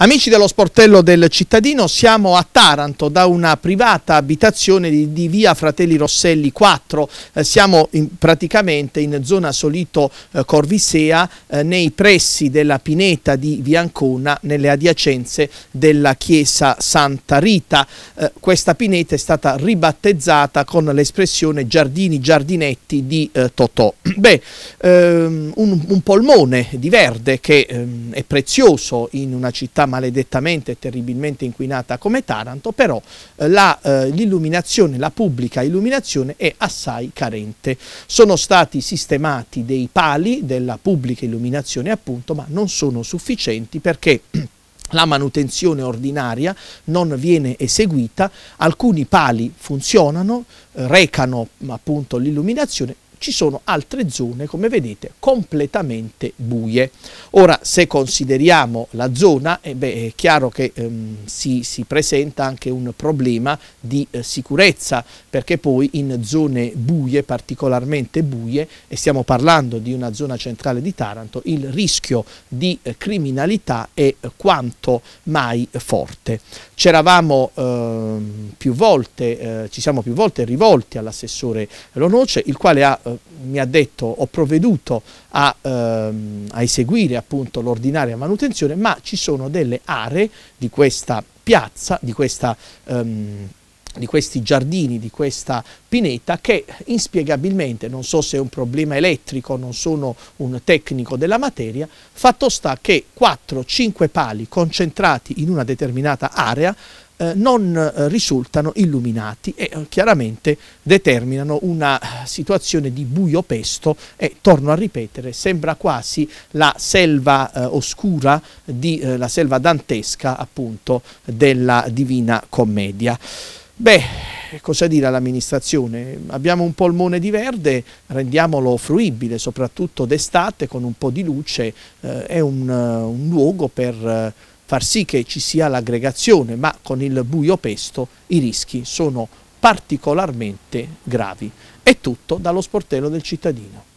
Amici dello sportello del cittadino, siamo a Taranto da una privata abitazione di, di via Fratelli Rosselli 4. Eh, siamo in, praticamente in zona Solito eh, Corvisea, eh, nei pressi della pineta di via nelle adiacenze della chiesa Santa Rita. Eh, questa pineta è stata ribattezzata con l'espressione giardini giardinetti di eh, Totò. Beh, ehm, un, un, polmone di verde che ehm, è prezioso in una città maledettamente e terribilmente inquinata come Taranto, però eh, eh, l'illuminazione, la, la pubblica illuminazione è assai carente. Sono stati sistemati dei pali della pubblica illuminazione appunto, ma non sono sufficienti perché la manutenzione ordinaria non viene eseguita, alcuni pali funzionano, eh, recano appunto l'illuminazione, ci sono altre zone, come vedete, completamente buie. Ora, se consideriamo la zona, eh beh, è chiaro che ehm, si, si, presenta anche un problema di eh, sicurezza, perché poi in zone buie, particolarmente buie, e stiamo parlando di una zona centrale di Taranto, il rischio di eh, criminalità è eh, quanto mai forte. C'eravamo ehm, più volte, eh, ci siamo più volte rivolti all'assessore Lonoce, il quale ha eh, mi ha detto ho provveduto a, ehm, a eseguire appunto l'ordinaria manutenzione, ma ci sono delle aree di questa piazza, di questa ehm, di questi giardini, di questa pineta che inspiegabilmente, non so se è un problema elettrico, non sono un tecnico della materia, fatto sta che 4-5 pali concentrati in una determinata area eh, non eh, risultano illuminati e eh, chiaramente determinano una eh, situazione di buio pesto e torno a ripetere sembra quasi la selva oscura di la selva dantesca appunto della Divina Commedia. Beh, cosa dire all'amministrazione? Abbiamo un polmone di verde, rendiamolo fruibile, soprattutto d'estate con un po' di luce, eh, è un, un, luogo per far sì che ci sia l'aggregazione, ma con il buio pesto i rischi sono particolarmente gravi. È tutto dallo sportello del cittadino.